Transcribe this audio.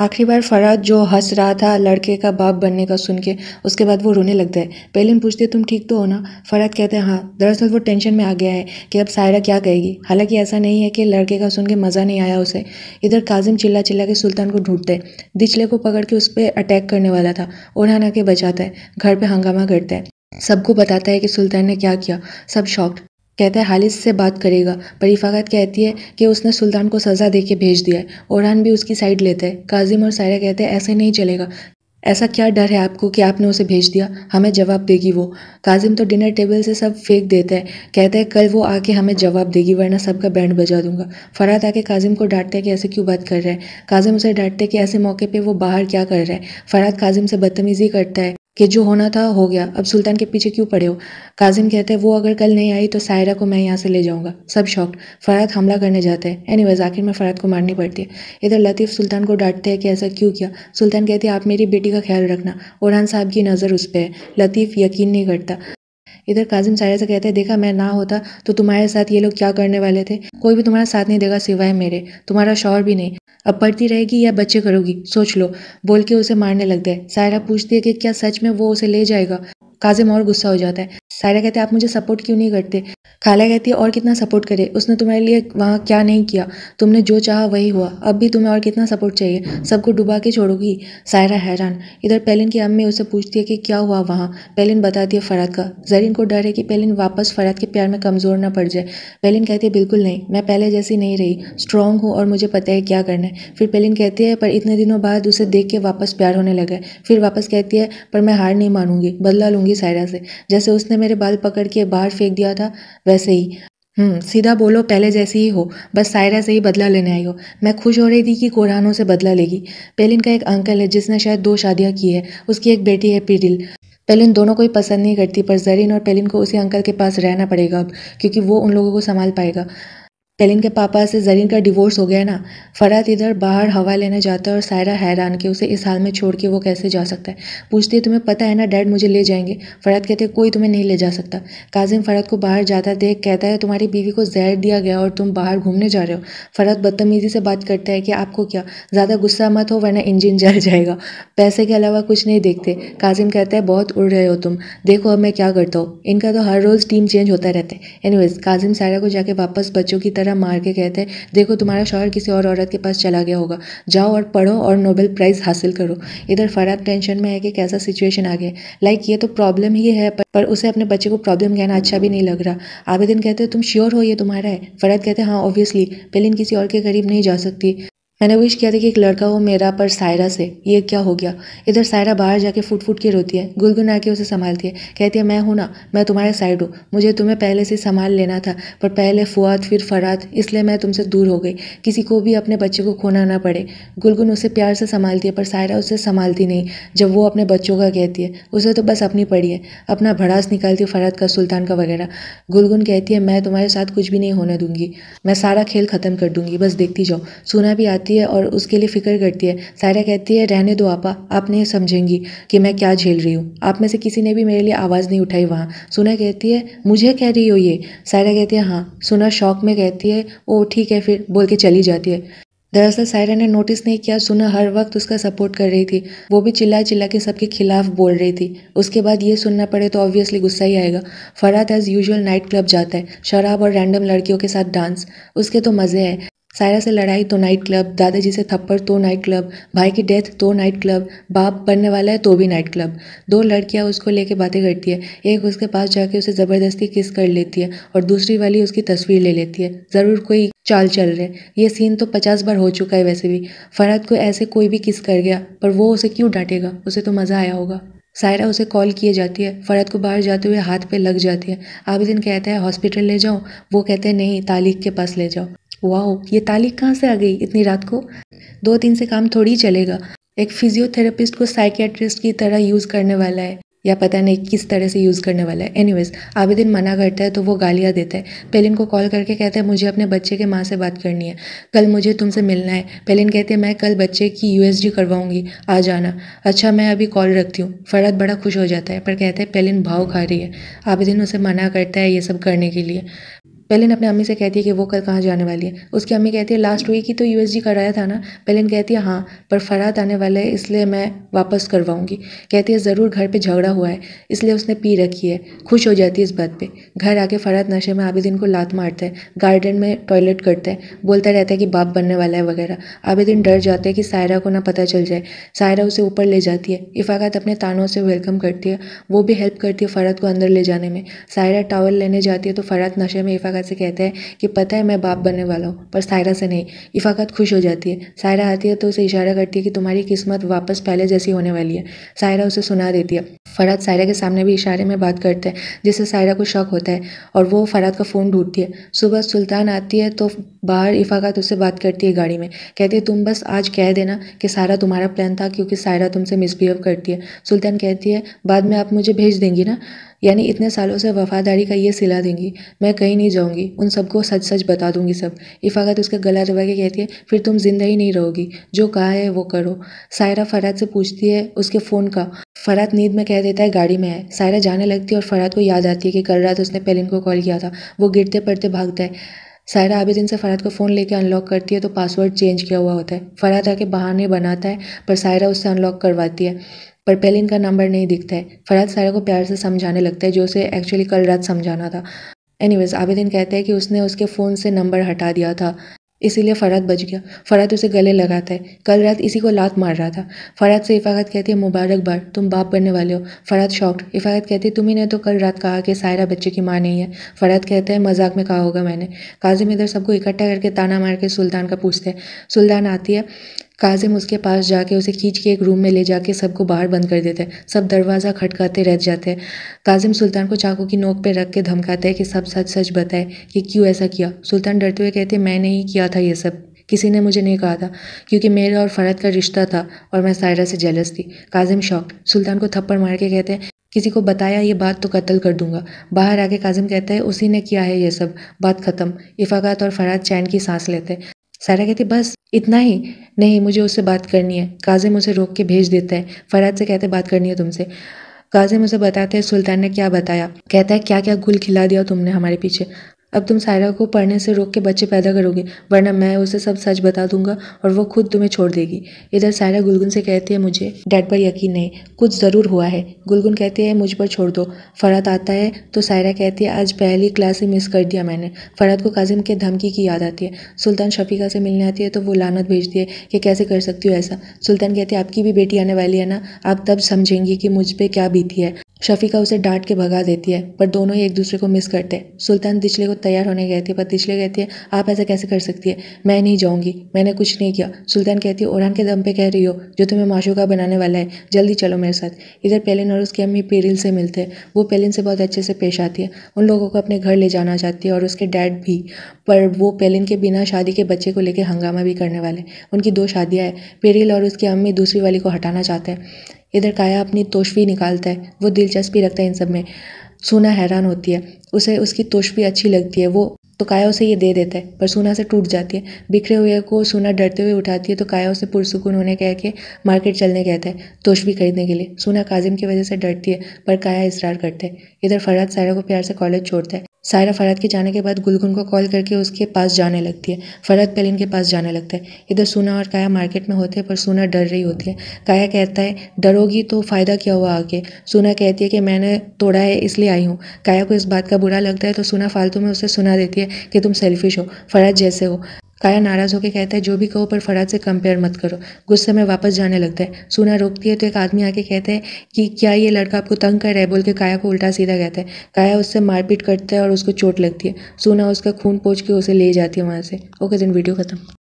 आखिरी बार फराद जो हंस रहा था लड़के का बाप बनने का सुन के उसके बाद वो रोने लगता है पहले हम पूछते तुम ठीक तो हो ना फराद कहते हैं हाँ दरअसल वो टेंशन में आ गया है कि अब सायरा क्या कहेगी हालांकि ऐसा नहीं है कि लड़के का सुन के मज़ा नहीं आया उसे इधर काजिम चिल्ला चिल्ला के सुल्तान को ढूंढते दिचले को पकड़ के उस पर अटैक करने वाला था ओढ़ा ना के बचाता है घर पर हंगामा करता है सबको बताता है कि सुल्तान ने क्या किया सब शॉक्ड कहता है हालिस से बात करेगा पर रफाकत कहती है कि उसने सुल्तान को सज़ा दे के भेज दिया है औरहान भी उसकी साइड लेता है काजिम और सायरा कहते हैं ऐसे नहीं चलेगा ऐसा क्या डर है आपको कि आपने उसे भेज दिया हमें जवाब देगी वो काजिम तो डिनर टेबल से सब फेंक देता है कहता है कल वो आके हमें जवाब देगी वरना सबका बैंड बजा दूंगा फरात आके काजिम को डांटता है कि ऐसे क्यों बात कर रहा है काजिम उसे डांटते हैं कि ऐसे मौके पे वो बाहर क्या कर रहा है फरात काजिम से बदतमीज़ी करता है कि जो होना था हो गया अब सुल्तान के पीछे क्यों पड़े हो काजिम कहते हैं वो अगर कल नहीं आई तो सायरा को मैं यहाँ से ले जाऊँगा सब शॉक्ड फ़रात हमला करने जाते हैं एनीवेज आखिर में फ़रात को मारनी पड़ती है इधर लतीफ़ सुल्तान को डांटते हैं कि ऐसा क्यों किया सुल्तान कहती है आप मेरी बेटी का ख्याल रखना ओरहान साहब की नज़र उस पर है लतीफ़ यकीन नहीं करता इधर काजिम साया से कहते हैं देखा मैं ना होता तो तुम्हारे साथ ये लोग क्या करने वाले थे कोई भी तुम्हारा साथ नहीं देगा सिवाय मेरे तुम्हारा शौर भी नहीं अब पढ़ती रहेगी या बच्चे करोगी सोच लो बोल के उसे मारने लगता है सायरा पूछती है कि क्या सच में वो उसे ले जाएगा काजिम और गुस्सा हो जाता है सायरा कहते आप मुझे सपोर्ट क्यों नहीं करते खाला कहती है और कितना सपोर्ट करे उसने तुम्हारे लिए वहाँ क्या नहीं किया तुमने जो चाहा वही हुआ अब भी तुम्हें और कितना सपोर्ट चाहिए सबको डुबा के छोड़ोगी सायरा हैरान इधर पेलिन की अम्मी उसे पूछती है कि क्या हुआ वहाँ पेलिन बताती है फरात का जरीन को डर है कि पेलिन वापस फ़रात के प्यार में कमज़ोर ना पड़ जाए पेलिन कहती है बिल्कुल नहीं मैं पहले जैसी नहीं रही स्ट्रॉन्ग हूँ और मुझे पता है क्या करना है फिर पेलिन कहती है पर इतने दिनों बाद उसे देख के वापस प्यार होने लगा फिर वापस कहती है पर मैं हार नहीं मानूंगी बदला लूँगी मांगी सायरा से जैसे उसने मेरे बाल पकड़ के बाहर फेंक दिया था वैसे ही हम्म सीधा बोलो पहले जैसी ही हो बस सायरा से ही बदला लेने आई हो मैं खुश हो रही थी कि कुरानों से बदला लेगी पेलिन का एक अंकल है जिसने शायद दो शादियाँ की है उसकी एक बेटी है पीडिल पेलिन दोनों को ही पसंद नहीं करती पर जरीन और पेलिन को उसी अंकल के पास रहना पड़ेगा अब क्योंकि वो उन लोगों को संभाल पाएगा सेलिन के पापा से जरीन का डिवोर्स हो गया ना फरहत इधर बाहर हवा लेने जाता है और सायरा हैरान के उसे इस हाल में छोड़ के वो कैसे जा सकता है पूछती है तुम्हें पता है ना डैड मुझे ले जाएंगे फरहत कहते कोई तुम्हें नहीं ले जा सकता काजिम फरहत को बाहर जाता देख कहता है तुम्हारी बीवी को जहर दिया गया और तुम बाहर घूमने जा रहे हो फरहत बदतमीज़ी से बात करता है कि आपको क्या ज़्यादा गुस्सा मत हो वरना इंजन जल जाएगा पैसे के अलावा कुछ नहीं देखते काजिम कहता है बहुत उड़ रहे हो तुम देखो अब मैं क्या करता हूँ इनका तो हर रोज़ टीम चेंज होता रहता है एनीवेज काजिम सायरा को जाके वापस बच्चों की तरह मेरा मार के कहते हैं देखो तुम्हारा शौहर किसी और औरत के पास चला गया होगा जाओ और पढ़ो और नोबेल प्राइज़ हासिल करो इधर फरहत टेंशन में है कि कैसा सिचुएशन आ गया लाइक ये तो प्रॉब्लम ही है पर उसे अपने बच्चे को प्रॉब्लम कहना अच्छा भी नहीं लग रहा आवेदन कहते हो तुम श्योर हो ये तुम्हारा है फरहत कहते हैं हाँ ऑब्वियसली पेलिन किसी और के करीब नहीं जा सकती मैंने विश किया था कि एक लड़का हो मेरा पर सायरा से ये क्या हो गया इधर सायरा बाहर जाके फुट फुट के रोती है गुनगुना के उसे संभालती है कहती है मैं हूँ ना मैं तुम्हारे साइड हूँ मुझे तुम्हें पहले से संभाल लेना था पर पहले फुआत फिर फरात इसलिए मैं तुमसे दूर हो गई किसी को भी अपने बच्चे को खोना ना पड़े गुलगुन उसे प्यार से संभालती है पर सायरा उसे संभालती नहीं जब वो अपने बच्चों का कहती है उसे तो बस अपनी पड़ी है अपना भड़ास निकालती है फरात का सुल्तान का वगैरह गुलगुन कहती है मैं तुम्हारे साथ कुछ भी नहीं होने दूंगी मैं सारा खेल ख़त्म कर दूंगी बस देखती जाओ सुना भी आती आती है और उसके लिए फ़िक्र करती है सायरा कहती है रहने दो आपा आप नहीं समझेंगी कि मैं क्या झेल रही हूँ आप में से किसी ने भी मेरे लिए आवाज़ नहीं उठाई वहाँ सुना कहती है मुझे कह रही हो ये सायरा कहती है हाँ सुना शौक में कहती है ओ ठीक है फिर बोल के चली जाती है दरअसल सायरा ने नोटिस नहीं किया सुना हर वक्त उसका सपोर्ट कर रही थी वो भी चिल्ला चिल्ला के सबके खिलाफ बोल रही थी उसके बाद ये सुनना पड़े तो ऑब्वियसली गुस्सा ही आएगा फरात एज यूजुअल नाइट क्लब जाता है शराब और रैंडम लड़कियों के साथ डांस उसके तो मज़े हैं सायरा से लड़ाई तो नाइट क्लब दादाजी से थप्पड़ तो नाइट क्लब भाई की डेथ तो नाइट क्लब बाप बनने वाला है तो भी नाइट क्लब दो लड़कियां उसको लेके बातें करती है एक उसके पास जाके उसे ज़बरदस्ती किस कर लेती है और दूसरी वाली उसकी तस्वीर ले लेती है ज़रूर कोई चाल चल रहे ये सीन तो पचास बार हो चुका है वैसे भी फरहत को ऐसे कोई भी किस कर गया पर वो उसे क्यों डांटेगा उसे तो मज़ा आया होगा सायरा उसे कॉल किए जाती है फ़रहत को बाहर जाते हुए हाथ पे लग जाती है आबिदिन कहता है हॉस्पिटल ले जाओ वो कहते हैं नहीं तालिक के पास ले जाओ वाओ ये ताली कहाँ से आ गई इतनी रात को दो तीन से काम थोड़ी चलेगा एक फिजियोथेरेपिस्ट को साइकेट्रिस्ट की तरह यूज़ करने वाला है या पता नहीं किस तरह से यूज़ करने वाला है एनीवेज आवेदिन मना करता है तो वो गालियाँ देता है पेलिन को कॉल करके कहता है मुझे अपने बच्चे के माँ से बात करनी है कल मुझे तुमसे मिलना है पेलिन कहती है मैं कल बच्चे की डी करवाऊंगी आ जाना अच्छा मैं अभी कॉल रखती हूँ फरहत बड़ा खुश हो जाता है पर कहते हैं पेलिन भाव खा रही है आवेदिन उसे मना करता है ये सब करने के लिए बेलिन अपने अम्मी से कहती है कि वो कल कहाँ जाने वाली है उसकी अम्मी कहती है लास्ट वीक ही तो यू कराया था ना बेलिन कहती है हाँ पर फरात आने वाला है इसलिए मैं वापस करवाऊँगी कहती है ज़रूर घर पर झगड़ा हुआ है इसलिए उसने पी रखी है खुश हो जाती है इस बात पर घर आके फरात नशे में आबिदिन को लात मारता है गार्डन में टॉयलेट करता है बोलता रहता है कि बाप बनने वाला है वगैरह आबिदिन डर जाते हैं कि सायरा को ना पता चल जाए सायरा उसे ऊपर ले जाती है इफाकत अपने तानों से वेलकम करती है वो भी हेल्प करती है फ़रात को अंदर ले जाने में सायरा टावल लेने जाती है तो फरात नशे में इफाकत इफाकत से कहता है कि पता है मैं बाप बनने वाला हूँ पर सायरा से नहीं इफ़ाक़त खुश हो जाती है सायरा आती है तो उसे इशारा करती है कि तुम्हारी किस्मत वापस पहले जैसी होने वाली है सायरा उसे सुना देती है फ़रहद सायरा के सामने भी इशारे में बात करते हैं जिससे सायरा को शक होता है और वो फ़रहद का फ़ोन ढूंढती है सुबह सुल्तान आती है तो बाहर इफ़ाक़त उससे बात करती है गाड़ी में कहती है तुम बस आज कह देना कि सारा तुम्हारा प्लान था क्योंकि सायरा तुमसे मिसबिहेव करती है सुल्तान कहती है बाद में आप मुझे भेज देंगी ना यानी इतने सालों से वफादारी का ये सिला देंगी मैं कहीं नहीं जाऊँगी उन सबको सच सच बता दूंगी सब इफ़ाकत उसका गला दबा के कहती है फिर तुम जिंदा ही नहीं रहोगी जो कहा है वो करो सायरा फराद से पूछती है उसके फ़ोन का फरात नींद में कह देता है गाड़ी में है सायरा जाने लगती है और फराद को याद आती है कि कल रात उसने पेलिन को कॉल किया था वो गिरते पड़ते भागता है सायरा दिन से फ़राद को फ़ोन लेके अनलॉक करती है तो पासवर्ड चेंज किया हुआ होता है फ़रात आके बहाने बनाता है पर सायरा उससे अनलॉक करवाती है पर पहले इनका नंबर नहीं दिखता है फरहत सारा को प्यार से समझाने लगता है जो उसे एक्चुअली कल रात समझाना था वेज आबिदिन कहते हैं कि उसने उसके फ़ोन से नंबर हटा दिया था इसीलिए फरहत बच गया फरहत तो उसे गले लगाता है कल रात इसी को लात मार रहा था फरहत से इफाकत कहती है मुबारकबाद तुम बाप बनने वाले हो फरहत शॉक्ड इफाकत कहती है तुम्हें ने तो कल रात कहा कि सायरा बच्चे की माँ नहीं है फरहत कहता है मजाक में कहा होगा मैंने काजिम इधर सबको इकट्ठा करके ताना मार के सुल्तान का पूछते हैं सुल्तान आती है काज़िम उसके पास जाके उसे खींच के एक रूम में ले जाके सबको बाहर बंद कर देता है सब दरवाज़ा खटकाते रह जाते हैं काज़िम सुल्तान को चाकू की नोक पे रख के धमकाते है कि सब सच सच बताए कि क्यों ऐसा किया सुल्तान डरते हुए कहते मैंने ही किया था ये सब किसी ने मुझे नहीं कहा था क्योंकि मेरा और फ़रत का रिश्ता था और मैं सायरा से जेलस थी काजिम शौक सुल्तान को थप्पड़ मार के कहते हैं किसी को बताया ये बात तो कत्ल कर दूंगा बाहर आके काजिम कहता है उसी ने किया है ये सब बात ख़त्म इफ़ाकत और फरात चैन की सांस लेते सारा कहती बस इतना ही नहीं मुझे उससे बात करनी है काजिम उसे रोक के भेज देता है फराज से कहते बात करनी है तुमसे काजिम उसे बताते हैं सुल्तान ने क्या बताया कहता है क्या क्या गुल खिला दिया तुमने हमारे पीछे अब तुम सायरा को पढ़ने से रोक के बच्चे पैदा करोगे वरना मैं उसे सब सच बता दूंगा और वो खुद तुम्हें छोड़ देगी इधर सायरा गुलगुन से कहती है मुझे डैड पर यकीन नहीं कुछ ज़रूर हुआ है गुलगुन कहती है मुझ पर छोड़ दो फरहत आता है तो सायरा कहती है आज पहली क्लास ही मिस कर दिया मैंने फरहत को काजिम के धमकी की याद आती है सुल्तान शफीका से मिलने आती है तो वो लानत भेजती है कि कैसे कर सकती हो ऐसा सुल्तान कहती है आपकी भी बेटी आने वाली है ना आप तब समझेंगी कि मुझ पर क्या बीती है शफीका उसे डांट के भगा देती है पर दोनों ही एक दूसरे को मिस करते हैं सुल्तान दिचले को तैयार होने कहती है पर दिचले कहती है आप ऐसा कैसे कर सकती है मैं नहीं जाऊँगी मैंने कुछ नहीं किया सुल्तान कहती है ओरान के दम पे कह रही हो जो तुम्हें माशूका बनाने वाला है जल्दी चलो मेरे साथ इधर पेलिन और उसकी अम्मी पेरिल से मिलते हैं वो पेलिन से बहुत अच्छे से पेश आती है उन लोगों को अपने घर ले जाना चाहती है और उसके डैड भी पर वो पेलिन के बिना शादी के बच्चे को लेकर हंगामा भी करने वाले उनकी दो शादियाँ हैं पेरिल और उसकी अम्मी दूसरी वाली को हटाना चाहते हैं इधर काया अपनी तोशवी निकालता है वो दिलचस्पी रखता है इन सब में सोना हैरान होती है उसे उसकी तोशवी अच्छी लगती है वो तो काया उसे ये दे देता है पर सोना से टूट जाती है बिखरे हुए को सोना डरते हुए उठाती है तो काया उसे पुरसकून होने कह के मार्केट चलने कहता है तोशवी खरीदने के लिए सोना काजिम की वजह से डरती है पर काया इसरार करते हैं इधर फरहत सारा को प्यार से कॉलेज छोड़ता है सायरा फरहत के जाने के बाद गुलगुन को कॉल करके उसके पास जाने लगती है फरहत पहले इनके पास जाने लगता है इधर सोना और काया मार्केट में होते हैं पर सोना डर रही होती है काया कहता है डरोगी तो फ़ायदा क्या हुआ आगे सोना कहती है कि मैंने तोड़ा है इसलिए आई हूँ काया को इस बात का बुरा लगता है तो सोना फालतू में उसे सुना देती है कि तुम सेल्फिश हो फरहत जैसे हो काया नाराज़ होकर कहता है जो भी कहो पर फराज से कंपेयर मत करो गुस्से में वापस जाने लगता है सोना रोकती है तो एक आदमी आके कहता है कि क्या ये लड़का आपको तंग कर रहा है बोल के काया को उल्टा सीधा कहता है काया उससे मारपीट करता है और उसको चोट लगती है सोना उसका खून पोच के उसे ले जाती है वहाँ से ओके दिन वीडियो खत्म